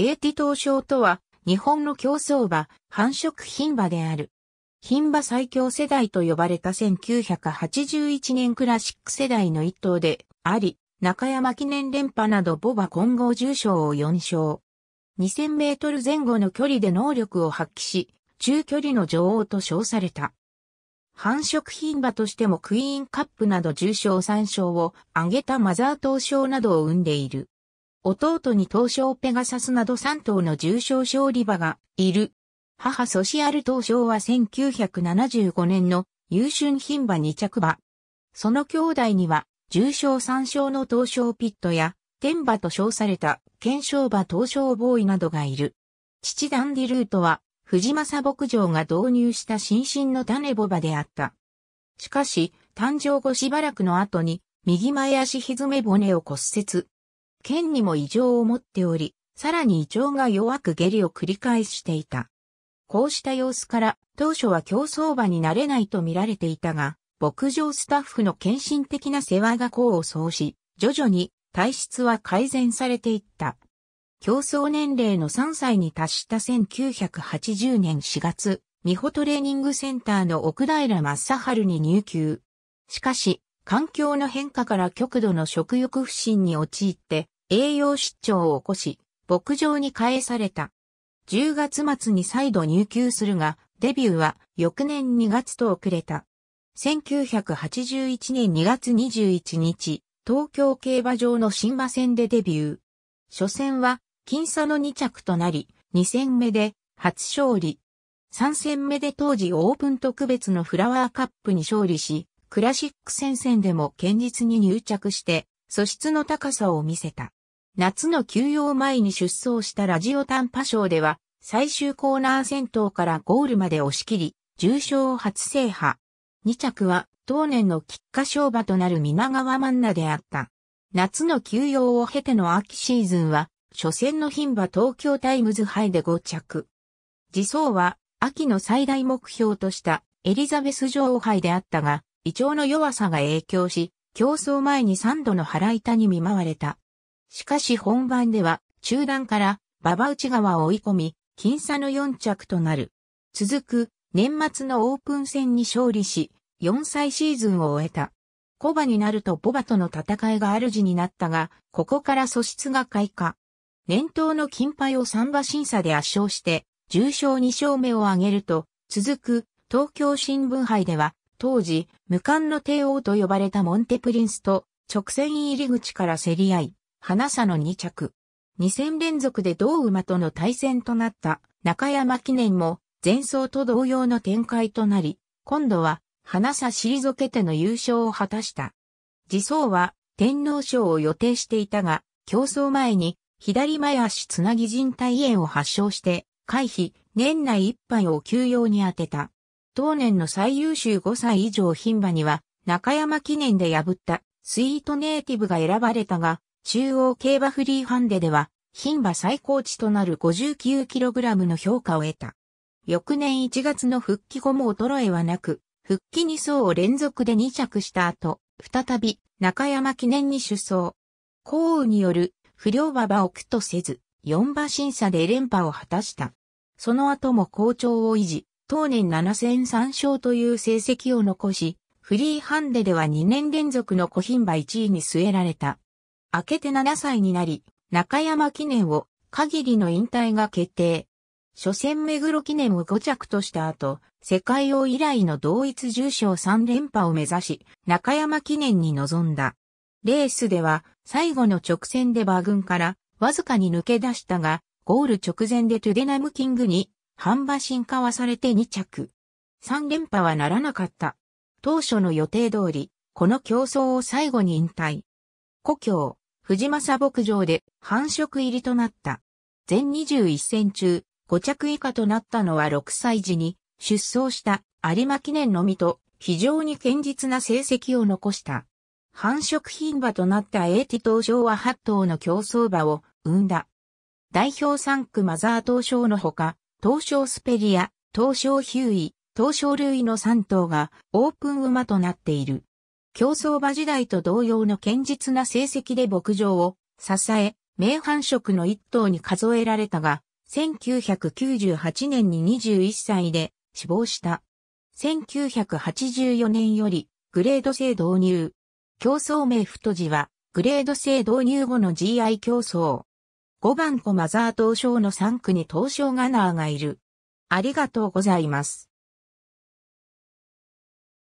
エーティトウとは、日本の競争馬、繁殖牝馬である。牝馬最強世代と呼ばれた1981年クラシック世代の一頭で、あり、中山記念連覇などボバ混合重賞を4勝。2000メートル前後の距離で能力を発揮し、中距離の女王と称された。繁殖牝馬としてもクイーンカップなど重賞3勝を挙げたマザー東賞などを生んでいる。弟に東証ペガサスなど3頭の重症勝利馬がいる。母ソシアル東証は1975年の優春品馬2着馬。その兄弟には、重症三賞の東証ピットや、天馬と称された、検証馬東証ボーイなどがいる。父ダンディルートは、藤正牧場が導入した新進の種ボバであった。しかし、誕生後しばらくの後に、右前足ひずめ骨を骨折。腱にも異常を持っており、さらに胃腸が弱く下痢を繰り返していた。こうした様子から、当初は競争馬になれないと見られていたが、牧場スタッフの献身的な世話が功を奏し、徐々に体質は改善されていった。競争年齢の3歳に達した1980年4月、美穂トレーニングセンターの奥平正春に入級。しかし、環境の変化から極度の食欲不振に陥って栄養失調を起こし、牧場に返された。10月末に再度入球するが、デビューは翌年2月と遅れた。1981年2月21日、東京競馬場の新馬戦でデビュー。初戦は、僅差の2着となり、2戦目で初勝利。3戦目で当時オープン特別のフラワーカップに勝利し、クラシック戦線でも堅実に入着して、素質の高さを見せた。夏の休養前に出走したラジオ短波賞では、最終コーナー戦闘からゴールまで押し切り、重賞を初制覇。2着は、当年の菊花賞馬となる皆川マンナであった。夏の休養を経ての秋シーズンは、初戦の牝馬東京タイムズ杯で5着。次走は、秋の最大目標としたエリザベス女王杯であったが、胃腸の弱さが影響し、競争前に3度の腹痛に見舞われた。しかし本番では、中段から、馬場内側を追い込み、僅差の4着となる。続く、年末のオープン戦に勝利し、4歳シーズンを終えた。コバになるとボバとの戦いが主になったが、ここから素質が開花。年頭の金杯を3馬審査で圧勝して、重賞2勝目を挙げると、続く東京新聞杯では当時、無冠の帝王と呼ばれたモンテプリンスと、直線入り口から競り合い、花差の2着。2戦連続で同馬との対戦となった中山記念も、前走と同様の展開となり、今度は、花差退けての優勝を果たした。次走は、天皇賞を予定していたが、競争前に、左前足つなぎ人体炎を発症して、回避、年内一杯を休養に当てた。当年の最優秀5歳以上牝馬には、中山記念で破ったスイートネイティブが選ばれたが、中央競馬フリーハンデでは、牝馬最高値となる 59kg の評価を得た。翌年1月の復帰後も衰えはなく、復帰2走を連続で2着した後、再び中山記念に出走。降雨による不良馬場を苦とせず、4馬審査で連覇を果たした。その後も好調を維持、当年7戦3勝という成績を残し、フリーハンデでは2年連続の古品馬1位に据えられた。明けて7歳になり、中山記念を限りの引退が決定。初戦目黒記念を5着とした後、世界王以来の同一重賞3連覇を目指し、中山記念に臨んだ。レースでは、最後の直線で馬群から、わずかに抜け出したが、ゴール直前でトゥデナムキングに半馬進化はされて2着。3連覇はならなかった。当初の予定通り、この競争を最後に引退。故郷、藤正牧場で繁殖入りとなった。全21戦中、5着以下となったのは6歳時に出走した有馬記念のみと非常に堅実な成績を残した。繁殖品馬となったエーティ東証は8頭の競争馬を生んだ。代表3区マザー東証のほか、東証スペリア、東証ヒューイ、東証ルイの3頭がオープン馬となっている。競争馬時代と同様の堅実な成績で牧場を支え、名繁殖の1頭に数えられたが、1998年に21歳で死亡した。1984年よりグレード制導入。競争名太字はグレード制導入後の GI 競争。5番子マザー東証の3区に東証ガナーがいる。ありがとうございます。